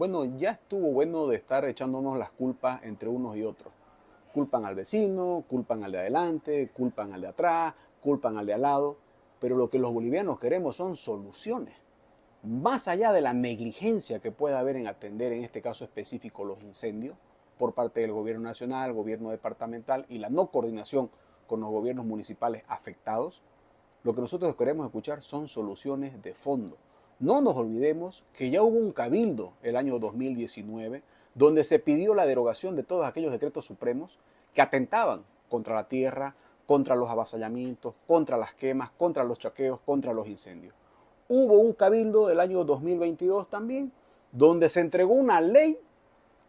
Bueno, ya estuvo bueno de estar echándonos las culpas entre unos y otros. Culpan al vecino, culpan al de adelante, culpan al de atrás, culpan al de al lado. Pero lo que los bolivianos queremos son soluciones. Más allá de la negligencia que pueda haber en atender en este caso específico los incendios por parte del gobierno nacional, gobierno departamental y la no coordinación con los gobiernos municipales afectados, lo que nosotros queremos escuchar son soluciones de fondo no nos olvidemos que ya hubo un cabildo el año 2019 donde se pidió la derogación de todos aquellos decretos supremos que atentaban contra la tierra, contra los avasallamientos, contra las quemas, contra los chaqueos, contra los incendios. Hubo un cabildo del año 2022 también donde se entregó una ley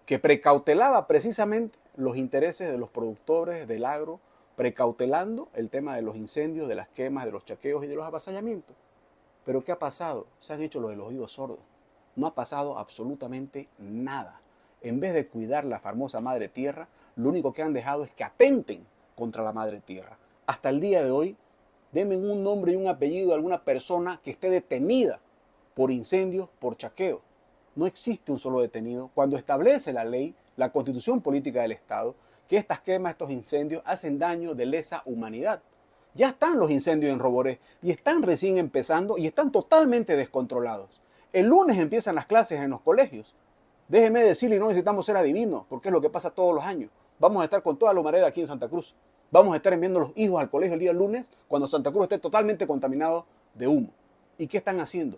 que precautelaba precisamente los intereses de los productores del agro, precautelando el tema de los incendios, de las quemas, de los chaqueos y de los avasallamientos. Pero ¿qué ha pasado? Se han hecho los oídos sordos. No ha pasado absolutamente nada. En vez de cuidar la famosa madre tierra, lo único que han dejado es que atenten contra la madre tierra. Hasta el día de hoy, denme un nombre y un apellido de alguna persona que esté detenida por incendios, por chaqueo. No existe un solo detenido. Cuando establece la ley, la constitución política del Estado, que estas quemas, estos incendios hacen daño de lesa humanidad. Ya están los incendios en Roboré y están recién empezando y están totalmente descontrolados. El lunes empiezan las clases en los colegios. Déjeme decirle, no necesitamos ser adivinos, porque es lo que pasa todos los años. Vamos a estar con toda la humareda aquí en Santa Cruz. Vamos a estar enviando los hijos al colegio el día lunes cuando Santa Cruz esté totalmente contaminado de humo. ¿Y qué están haciendo?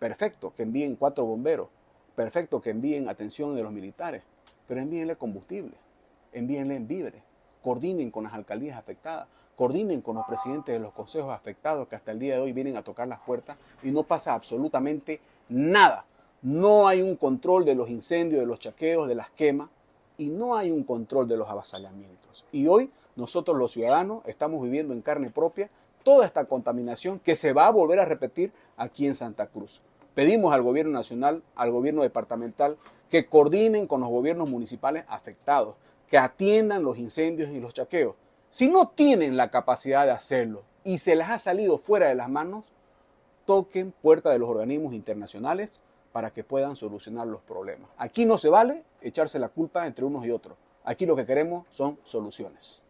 Perfecto, que envíen cuatro bomberos. Perfecto, que envíen atención de los militares. Pero envíenle combustible. Envíenle en víveres coordinen con las alcaldías afectadas, coordinen con los presidentes de los consejos afectados que hasta el día de hoy vienen a tocar las puertas y no pasa absolutamente nada. No hay un control de los incendios, de los chaqueos, de las quemas y no hay un control de los avasallamientos. Y hoy nosotros los ciudadanos estamos viviendo en carne propia toda esta contaminación que se va a volver a repetir aquí en Santa Cruz. Pedimos al gobierno nacional, al gobierno departamental, que coordinen con los gobiernos municipales afectados, que atiendan los incendios y los chaqueos. Si no tienen la capacidad de hacerlo y se les ha salido fuera de las manos, toquen puerta de los organismos internacionales para que puedan solucionar los problemas. Aquí no se vale echarse la culpa entre unos y otros. Aquí lo que queremos son soluciones.